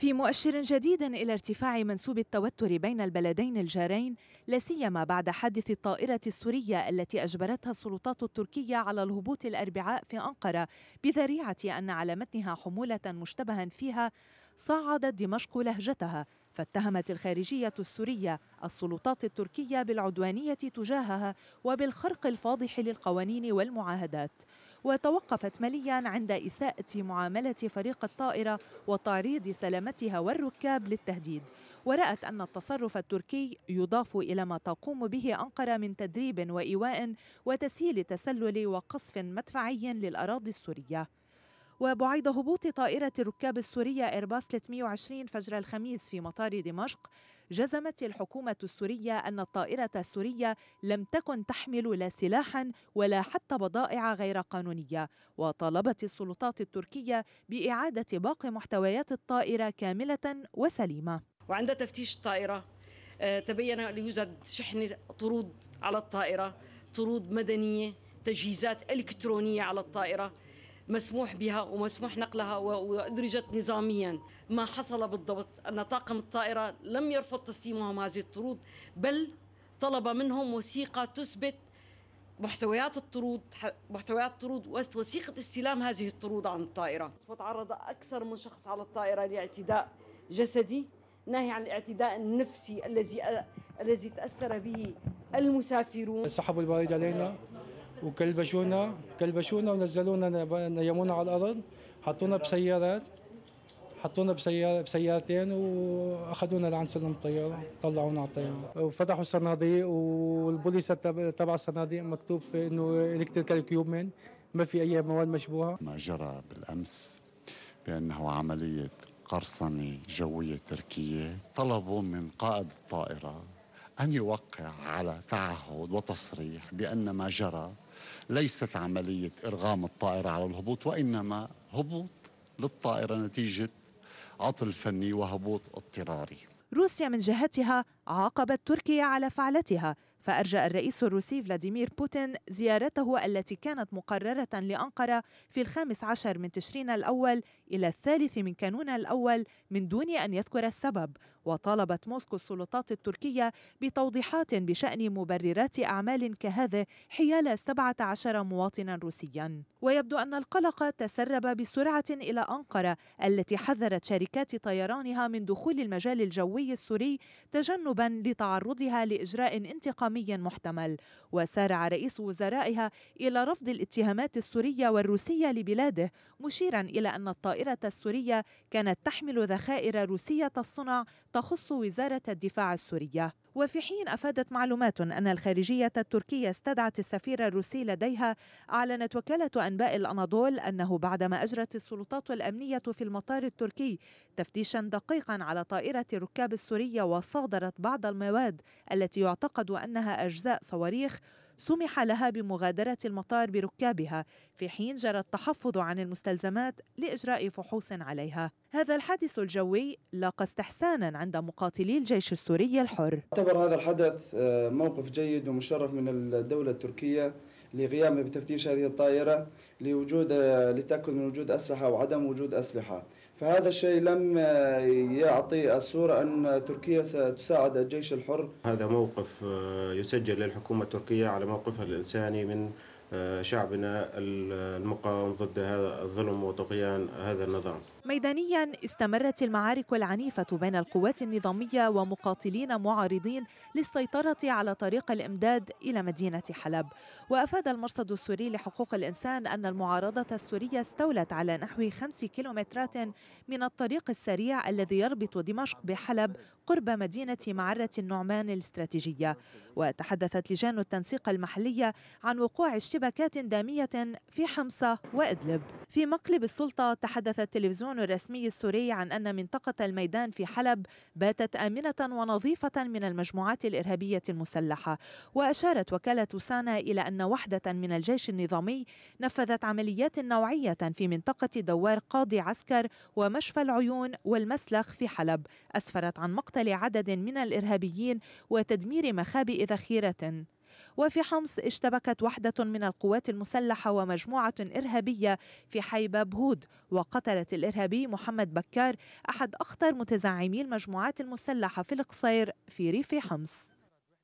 في مؤشر جديد الى ارتفاع منسوب التوتر بين البلدين الجارين لا سيما بعد حادث الطائره السوريه التي اجبرتها السلطات التركيه على الهبوط الاربعاء في انقره بذريعه ان على متنها حموله مشتبها فيها صعدت دمشق لهجتها فاتهمت الخارجيه السوريه السلطات التركيه بالعدوانيه تجاهها وبالخرق الفاضح للقوانين والمعاهدات وتوقفت مليا عند إساءة معاملة فريق الطائرة وتعريض سلامتها والركاب للتهديد ورأت أن التصرف التركي يضاف إلى ما تقوم به أنقرة من تدريب وإيواء وتسهيل تسلل وقصف مدفعي للأراضي السورية وبعيد هبوط طائرة الركاب السورية إيرباص 320 فجر الخميس في مطار دمشق جزمت الحكومة السورية أن الطائرة السورية لم تكن تحمل لا سلاحا ولا حتى بضائع غير قانونية وطالبت السلطات التركية بإعادة باقي محتويات الطائرة كاملة وسليمة وعند تفتيش الطائرة آه، تبين يوجد شحن طرود على الطائرة طرود مدنية تجهيزات إلكترونية على الطائرة مسموح بها ومسموح نقلها وأدرجت نظاميا ما حصل بالضبط أن طاقم الطائرة لم يرفض تسليمهم هذه الطرود بل طلب منهم وثيقة تثبت محتويات الطرود محتويات الطرود وثيقة استلام هذه الطرود عن الطائرة وتعرض أكثر من شخص على الطائرة لاعتداء جسدي ناهي عن الاعتداء النفسي الذي الذي تأثر به المسافرون سحبوا البريد علينا وكلبشونا كلبشونا ونزلونا نيمونا على الارض حطونا بسيارات حطونا بسيارة بسيارتين واخذونا لعند سلم الطياره طلعونا على الطياره وفتحوا الصناديق والبوليس تبع الصناديق مكتوب انه الكتريكال كيوبمن ما في اي مواد مشبوهه ما جرى بالامس بانه عمليه قرصنه جويه تركيه طلبوا من قائد الطائره أن يوقع على تعهد وتصريح بأن ما جرى ليست عملية إرغام الطائرة على الهبوط وإنما هبوط للطائرة نتيجة عطل فني وهبوط اضطراري روسيا من جهتها عاقبت تركيا على فعلتها فارجا الرئيس الروسي فلاديمير بوتين زيارته التي كانت مقررة لأنقرة في الخامس عشر من تشرين الأول إلى الثالث من كانون الأول من دون أن يذكر السبب وطالبت موسكو السلطات التركية بتوضيحات بشأن مبررات أعمال كهذه حيال 17 مواطنا روسيا ويبدو أن القلق تسرب بسرعة إلى أنقرة التي حذرت شركات طيرانها من دخول المجال الجوي السوري تجنبا لتعرضها لإجراء انتقامي محتمل وسارع رئيس وزرائها إلى رفض الاتهامات السورية والروسية لبلاده مشيرا إلى أن الطائرة السورية كانت تحمل ذخائر روسية الصنع تخص وزارة الدفاع السورية وفي حين أفادت معلومات أن الخارجية التركية استدعت السفير الروسي لديها أعلنت وكالة أنباء الأناضول أنه بعدما أجرت السلطات الأمنية في المطار التركي تفتيشا دقيقا على طائرة الركاب السورية وصادرت بعض المواد التي يعتقد أنها أجزاء صواريخ سمح لها بمغادرة المطار بركابها في حين جرى التحفظ عن المستلزمات لإجراء فحوص عليها هذا الحادث الجوي لاقى استحسانا عند مقاتلي الجيش السوري الحر اعتبر هذا الحدث آه، موقف جيد ومشرف من الدولة التركية لقيامه بتفتيش هذه الطائرة لوجود آه، لتأكد من وجود أسلحة وعدم وجود أسلحة فهذا الشيء لم يعطي الصورة أن تركيا ستساعد الجيش الحر هذا موقف آه، يسجل للحكومة التركية على موقفها الإنساني من شعبنا المقاوم ضد هذا الظلم وطغيان هذا النظام ميدانيا استمرت المعارك العنيفة بين القوات النظامية ومقاتلين معارضين للسيطرة على طريق الإمداد إلى مدينة حلب وأفاد المرصد السوري لحقوق الإنسان أن المعارضة السورية استولت على نحو خمس كيلومترات من الطريق السريع الذي يربط دمشق بحلب قرب مدينة معرة النعمان الاستراتيجية وتحدثت لجان التنسيق المحلية عن وقوع الشبه اشتباكات دامية في حمصة وإدلب في مقلب السلطة تحدث التلفزيون الرسمي السوري عن أن منطقة الميدان في حلب باتت آمنة ونظيفة من المجموعات الإرهابية المسلحة وأشارت وكالة سانا إلى أن وحدة من الجيش النظامي نفذت عمليات نوعية في منطقة دوار قاضي عسكر ومشفى العيون والمسلخ في حلب أسفرت عن مقتل عدد من الإرهابيين وتدمير مخابئ ذخيرة وفي حمص اشتبكت وحدة من القوات المسلحة ومجموعة إرهابية في حي باب هود وقتلت الإرهابي محمد بكار أحد أخطر متزعمي المجموعات المسلحة في القصير في ريف حمص